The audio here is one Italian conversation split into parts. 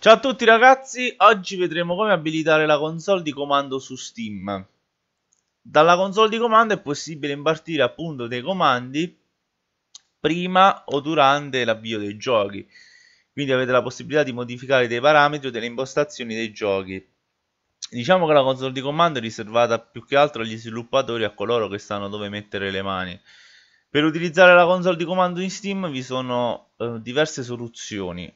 Ciao a tutti ragazzi, oggi vedremo come abilitare la console di comando su Steam. Dalla console di comando è possibile impartire appunto dei comandi prima o durante l'avvio dei giochi. Quindi avete la possibilità di modificare dei parametri o delle impostazioni dei giochi. Diciamo che la console di comando è riservata più che altro agli sviluppatori e a coloro che sanno dove mettere le mani. Per utilizzare la console di comando in Steam vi sono eh, diverse soluzioni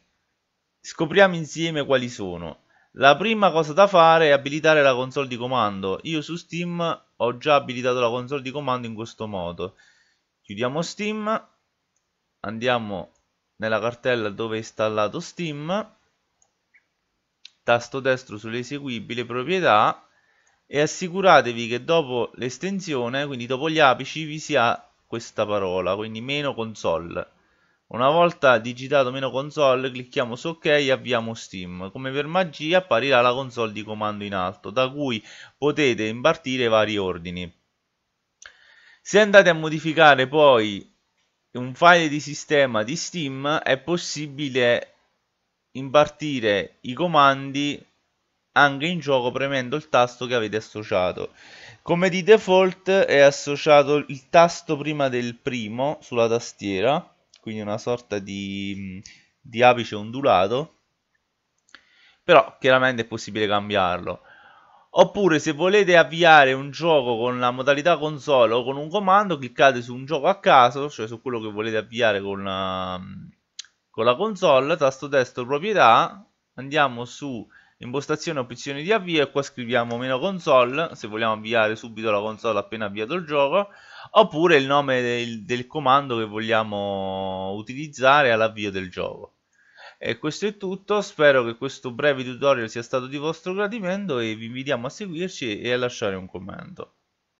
Scopriamo insieme quali sono. La prima cosa da fare è abilitare la console di comando. Io su Steam ho già abilitato la console di comando in questo modo. Chiudiamo Steam, andiamo nella cartella dove è installato Steam, tasto destro sull'eseguibile proprietà e assicuratevi che dopo l'estensione, quindi dopo gli apici, vi sia questa parola, quindi meno console. Una volta digitato meno console clicchiamo su ok e avviamo Steam. Come per magia apparirà la console di comando in alto da cui potete impartire vari ordini. Se andate a modificare poi un file di sistema di Steam è possibile impartire i comandi anche in gioco premendo il tasto che avete associato. Come di default è associato il tasto prima del primo sulla tastiera quindi una sorta di, di apice ondulato, però chiaramente è possibile cambiarlo. Oppure se volete avviare un gioco con la modalità console o con un comando, cliccate su un gioco a caso, cioè su quello che volete avviare con la, ehm, con la console, tasto destro proprietà, andiamo su impostazione opzioni di avvio e qua scriviamo meno console se vogliamo avviare subito la console appena avviato il gioco oppure il nome del, del comando che vogliamo utilizzare all'avvio del gioco e questo è tutto spero che questo breve tutorial sia stato di vostro gradimento e vi invitiamo a seguirci e a lasciare un commento